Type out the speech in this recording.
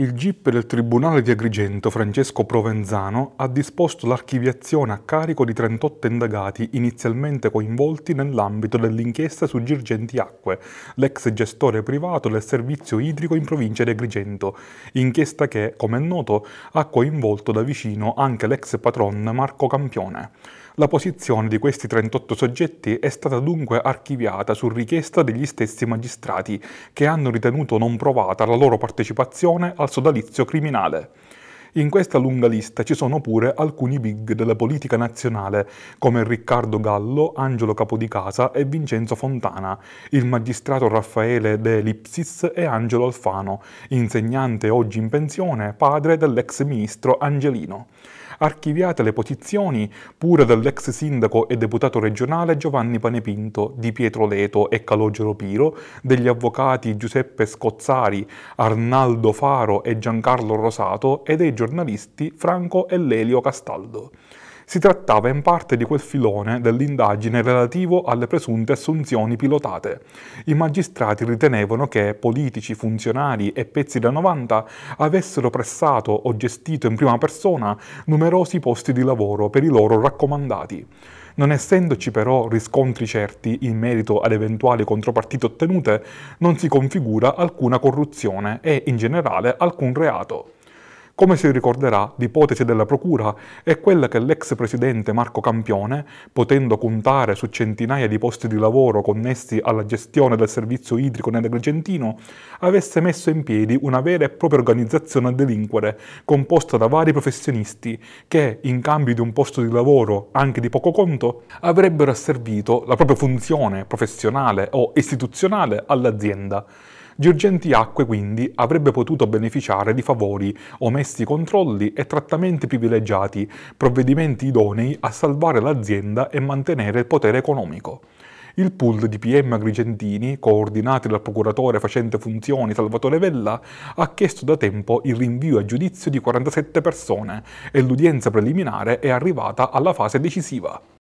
Il GIP del Tribunale di Agrigento Francesco Provenzano ha disposto l'archiviazione a carico di 38 indagati inizialmente coinvolti nell'ambito dell'inchiesta su Girgenti Acque, l'ex gestore privato del servizio idrico in provincia di Agrigento, inchiesta che, come è noto, ha coinvolto da vicino anche l'ex patron Marco Campione. La posizione di questi 38 soggetti è stata dunque archiviata su richiesta degli stessi magistrati che hanno ritenuto non provata la loro partecipazione al sodalizio criminale. In questa lunga lista ci sono pure alcuni big della politica nazionale, come Riccardo Gallo, Angelo Capodicasa e Vincenzo Fontana, il magistrato Raffaele De Lipsis e Angelo Alfano, insegnante oggi in pensione, padre dell'ex ministro Angelino archiviate le posizioni pure dell'ex sindaco e deputato regionale Giovanni Panepinto, di Pietro Leto e Calogero Piro, degli avvocati Giuseppe Scozzari, Arnaldo Faro e Giancarlo Rosato e dei giornalisti Franco e Lelio Castaldo. Si trattava in parte di quel filone dell'indagine relativo alle presunte assunzioni pilotate. I magistrati ritenevano che politici, funzionari e pezzi da 90 avessero pressato o gestito in prima persona numerosi posti di lavoro per i loro raccomandati. Non essendoci però riscontri certi in merito ad eventuali contropartite ottenute, non si configura alcuna corruzione e in generale alcun reato. Come si ricorderà, l'ipotesi della Procura è quella che l'ex presidente Marco Campione, potendo contare su centinaia di posti di lavoro connessi alla gestione del servizio idrico nell'Agrigentino, avesse messo in piedi una vera e propria organizzazione a delinquere, composta da vari professionisti che, in cambio di un posto di lavoro, anche di poco conto, avrebbero asservito la propria funzione professionale o istituzionale all'azienda. Acque quindi avrebbe potuto beneficiare di favori, omessi controlli e trattamenti privilegiati, provvedimenti idonei a salvare l'azienda e mantenere il potere economico. Il pool di PM Agrigentini, coordinati dal procuratore facente funzioni Salvatore Vella, ha chiesto da tempo il rinvio a giudizio di 47 persone e l'udienza preliminare è arrivata alla fase decisiva.